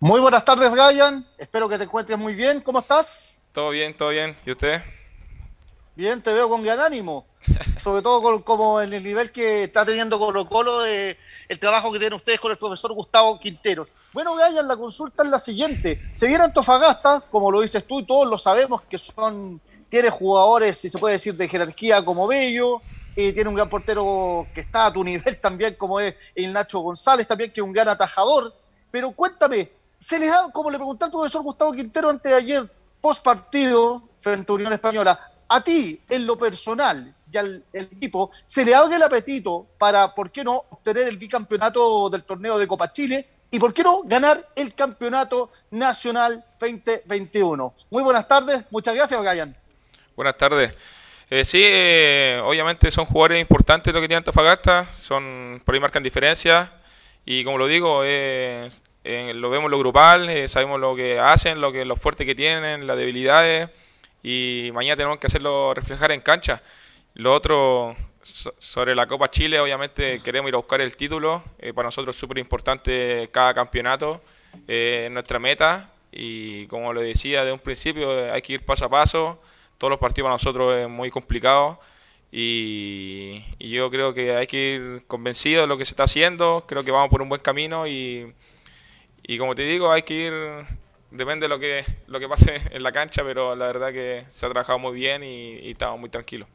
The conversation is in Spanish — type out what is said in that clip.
Muy buenas tardes, Brian. Espero que te encuentres muy bien. ¿Cómo estás? Todo bien, todo bien. ¿Y usted? Bien, te veo con gran ánimo. Sobre todo como en el nivel que está teniendo Colo Colo, de, el trabajo que tienen ustedes con el profesor Gustavo Quinteros. Bueno, Brian, la consulta es la siguiente. Se viene Antofagasta, como lo dices tú y todos lo sabemos, que son tiene jugadores, si se puede decir, de jerarquía como Bello, y tiene un gran portero que está a tu nivel también, como es el Nacho González, también que es un gran atajador. Pero cuéntame, se les ha, como le preguntó al profesor Gustavo Quintero antes de ayer, post partido frente a Unión Española, a ti, en lo personal y al equipo, ¿se le abre el apetito para, por qué no, obtener el bicampeonato del torneo de Copa Chile? Y por qué no ganar el campeonato nacional 2021. Muy buenas tardes, muchas gracias, Gayan. Buenas tardes. Eh, sí, eh, obviamente son jugadores importantes lo que tiene Antofagasta, son, por ahí marcan diferencias y como lo digo, es lo vemos lo grupal, eh, sabemos lo que hacen, lo que los fuertes que tienen, las debilidades y mañana tenemos que hacerlo reflejar en cancha. Lo otro sobre la Copa Chile, obviamente queremos ir a buscar el título, eh, para nosotros es súper importante cada campeonato, eh, es nuestra meta y como lo decía de un principio, hay que ir paso a paso, todos los partidos para nosotros es muy complicado. Y, y, yo creo que hay que ir convencido de lo que se está haciendo, creo que vamos por un buen camino y y como te digo, hay que ir, depende de lo que, lo que pase en la cancha, pero la verdad que se ha trabajado muy bien y, y estamos muy tranquilos.